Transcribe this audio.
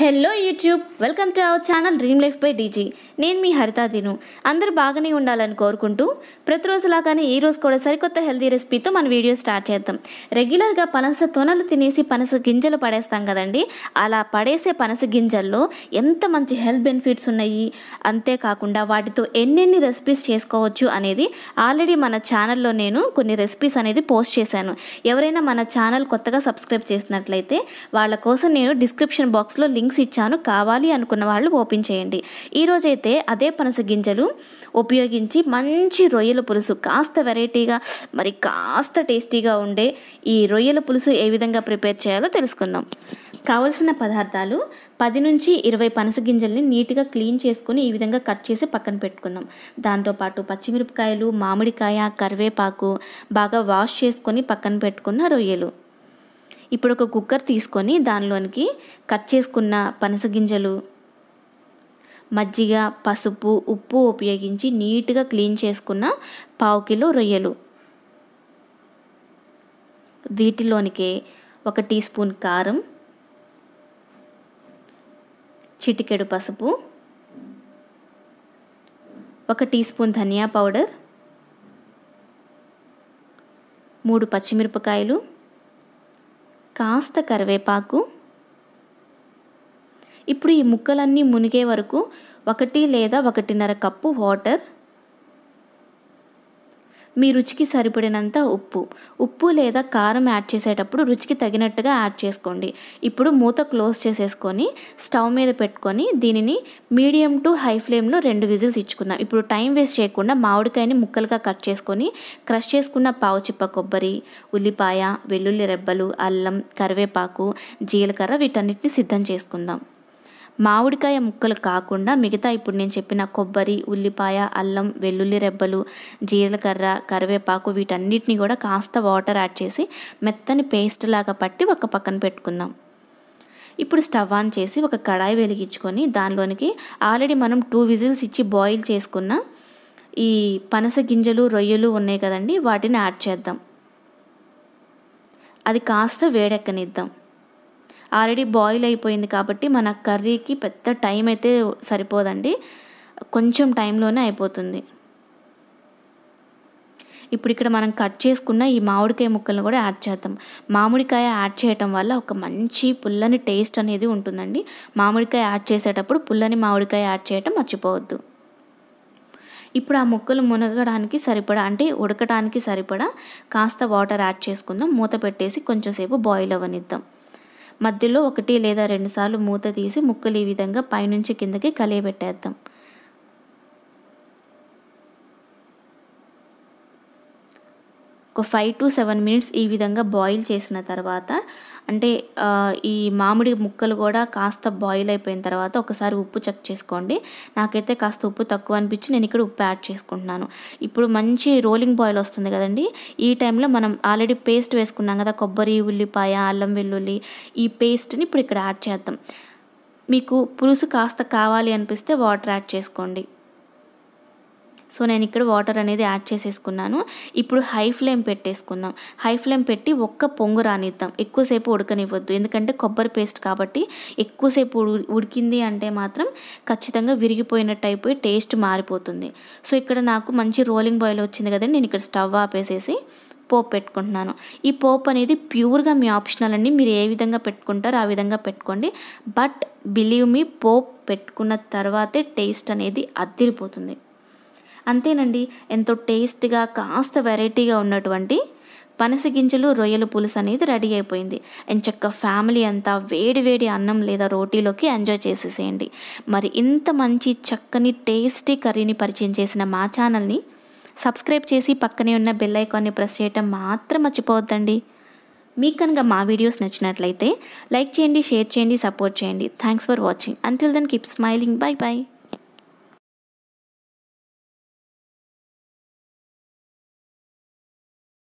hello YouTube welcome to our channel dream life by DG నేను మీ హరితాదిను అందరూ బాగానే ఉండాలని కోరుకుంటూ ప్రతిరోజులాగానే ఈరోజు కూడా సరికొత్త హెల్తీ రెసిపీతో మన వీడియో స్టార్ట్ చేద్దాం రెగ్యులర్గా పనస తొనలు తినేసి పనస గింజలు పడేస్తాం కదండి అలా పడేసే పనస గింజల్లో ఎంత మంచి హెల్త్ బెనిఫిట్స్ ఉన్నాయి అంతేకాకుండా వాటితో ఎన్నెన్ని రెసిపీస్ చేసుకోవచ్చు అనేది ఆల్రెడీ మన ఛానల్లో నేను కొన్ని రెసిపీస్ అనేది పోస్ట్ చేశాను ఎవరైనా మన ఛానల్ కొత్తగా సబ్స్క్రైబ్ చేసినట్లయితే వాళ్ళ కోసం నేను డిస్క్రిప్షన్ బాక్స్లో లింక్స్ ఇచ్చాను కావాలి అనుకున్న వాళ్ళు ఓపెన్ చేయండి ఈరోజైతే అంటే అదే పనస గింజలు ఉపయోగించి మంచి రొయ్యల పులుసు కాస్త వెరైటీగా మరి కాస్త టేస్టీగా ఉండే ఈ రొయ్యల పులుసు ఏ విధంగా ప్రిపేర్ చేయాలో తెలుసుకుందాం కావలసిన పదార్థాలు పది నుంచి ఇరవై పనస గింజల్ని నీట్గా క్లీన్ చేసుకుని ఈ విధంగా కట్ చేసి పక్కన పెట్టుకుందాం దాంతోపాటు పచ్చిమిరపకాయలు మామిడికాయ కరివేపాకు బాగా వాష్ చేసుకొని పక్కన పెట్టుకున్న రొయ్యలు ఇప్పుడు ఒక కుక్కర్ తీసుకొని దానిలోనికి కట్ చేసుకున్న పనస గింజలు మజ్జిగ పసుపు ఉప్పు ఉపయోగించి నీట్గా క్లీన్ చేసుకున్న పావు కిలో రొయ్యలు వీటిలోనికే ఒక టీ స్పూన్ కారం చిటికెడు పసుపు ఒక టీ స్పూన్ ధనియా పౌడర్ మూడు పచ్చిమిరపకాయలు కాస్త కరివేపాకు ఇప్పుడు ఈ ముక్కలన్నీ మునిగే వరకు ఒకటి లేదా ఒకటిన్నర కప్పు వాటర్ మీ రుచికి సరిపడినంత ఉప్పు ఉప్పు లేదా కారం యాడ్ చేసేటప్పుడు రుచికి తగినట్టుగా యాడ్ చేసుకోండి ఇప్పుడు మూత క్లోజ్ చేసేసుకొని స్టవ్ మీద పెట్టుకొని దీనిని మీడియం టు హై ఫ్లేమ్లో రెండు విజిల్స్ ఇచ్చుకుందాం ఇప్పుడు టైం వేస్ట్ చేయకుండా మామిడికాయని ముక్కలుగా కట్ చేసుకొని క్రష్ చేసుకున్న పావు చిప్ప కొబ్బరి ఉల్లిపాయ వెల్లుల్లి రెబ్బలు అల్లం కరివేపాకు జీలకర్ర వీటన్నిటిని సిద్ధం చేసుకుందాం మామిడికాయ ముక్కలు కాకుండా మిగతా ఇప్పుడు నేను చెప్పిన కొబ్బరి ఉల్లిపాయ అల్లం వెల్లుల్లి రెబ్బలు జీలకర్ర కరివేపాకు వీటన్నిటిని కూడా కాస్త వాటర్ యాడ్ చేసి మెత్తని పేస్ట్ లాగా పట్టి ఒక పక్కన పెట్టుకుందాం ఇప్పుడు స్టవ్ ఆన్ చేసి ఒక కడాయి వెలిగించుకొని దానిలోనికి ఆల్రెడీ మనం టూ విజిల్స్ ఇచ్చి బాయిల్ చేసుకున్న ఈ పనస గింజలు రొయ్యలు ఉన్నాయి కదండి వాటిని యాడ్ చేద్దాం అది కాస్త వేడెక్కనిద్దాం ఆల్రెడీ బాయిల్ అయిపోయింది కాబట్టి మన కర్రీకి పెద్ద టైం అయితే సరిపోదండి కొంచెం టైంలోనే అయిపోతుంది ఇప్పుడు ఇక్కడ మనం కట్ చేసుకున్న ఈ మామిడికాయ ముక్కలను కూడా యాడ్ చేద్దాం మామిడికాయ యాడ్ చేయటం వల్ల ఒక మంచి పుల్లని టేస్ట్ అనేది ఉంటుందండి మామిడికాయ యాడ్ చేసేటప్పుడు పుల్లని మామిడికాయ యాడ్ చేయటం మర్చిపోవద్దు ఇప్పుడు ఆ ముక్కలు మునగడానికి సరిపడా అంటే ఉడకడానికి సరిపడా కాస్త వాటర్ యాడ్ చేసుకుందాం మూత పెట్టేసి కొంచెంసేపు బాయిల్ అవ్వనిద్దాం మధ్యలో ఒకటి లేదా రెండుసార్లు మూత తీసి ముక్కలు ఈ విధంగా పైనుంచి కిందకి కలియబెట్టేద్దాం ఒక ఫైవ్ టు సెవెన్ మినిట్స్ ఈ విధంగా బాయిల్ చేసిన తర్వాత అంటే ఈ మామిడి ముక్కలు కూడా కాస్త బాయిల్ అయిపోయిన తర్వాత ఒకసారి ఉప్పు చెక్ చేసుకోండి నాకైతే కాస్త ఉప్పు తక్కువ అనిపించి నేను ఇక్కడ ఉప్పు యాడ్ చేసుకుంటున్నాను ఇప్పుడు మంచి రోలింగ్ బాయిల్ వస్తుంది కదండి ఈ టైంలో మనం ఆల్రెడీ పేస్ట్ వేసుకున్నాం కదా కొబ్బరి ఉల్లిపాయ అల్లం వెల్లుల్లి ఈ పేస్ట్ని ఇప్పుడు ఇక్కడ యాడ్ చేద్దాం మీకు పులుసు కాస్త కావాలి అనిపిస్తే వాటర్ యాడ్ చేసుకోండి సో నేను ఇక్కడ వాటర్ అనేది యాడ్ చేసేసుకున్నాను ఇప్పుడు హై ఫ్లేమ్ పెట్టేసుకుందాం హై ఫ్లేమ్ పెట్టి ఒక్క పొంగు రానిద్దాం ఎక్కువసేపు ఉడకనివ్వద్దు ఎందుకంటే కొబ్బరి పేస్ట్ కాబట్టి ఎక్కువసేపు ఉడికింది అంటే మాత్రం ఖచ్చితంగా విరిగిపోయినట్టు అయిపోయి టేస్ట్ మారిపోతుంది సో ఇక్కడ నాకు మంచి రోలింగ్ బాయిల్ వచ్చింది కదండి నేను ఇక్కడ స్టవ్ ఆపేసేసి పోప్ పెట్టుకుంటున్నాను ఈ పోప్ అనేది ప్యూర్గా మీ ఆప్షనల్ అండి మీరు ఏ విధంగా పెట్టుకుంటారో ఆ విధంగా పెట్టుకోండి బట్ బిలీవ్ మీ పోప్ పెట్టుకున్న తర్వాతే టేస్ట్ అనేది అద్దిరిపోతుంది అంతేనండి ఎంతో టేస్ట్గా కాస్త వెరైటీగా ఉన్నటువంటి పనస గింజలు రొయ్యల పులుసు అనేది రెడీ అయిపోయింది ఎంచక్క ఫ్యామిలీ అంతా వేడి వేడి అన్నం లేదా రోటీలోకి ఎంజాయ్ చేసేసేయండి మరి ఇంత మంచి చక్కని టేస్టీ కర్రీని పరిచయం చేసిన మా ఛానల్ని సబ్స్క్రైబ్ చేసి పక్కనే ఉన్న బెల్ ఐకాన్ని ప్రెస్ చేయటం మాత్రం మర్చిపోవద్దండి మీకు కనుక మా వీడియోస్ నచ్చినట్లయితే లైక్ చేయండి షేర్ చేయండి సపోర్ట్ చేయండి thanks for watching until then keep smiling bye by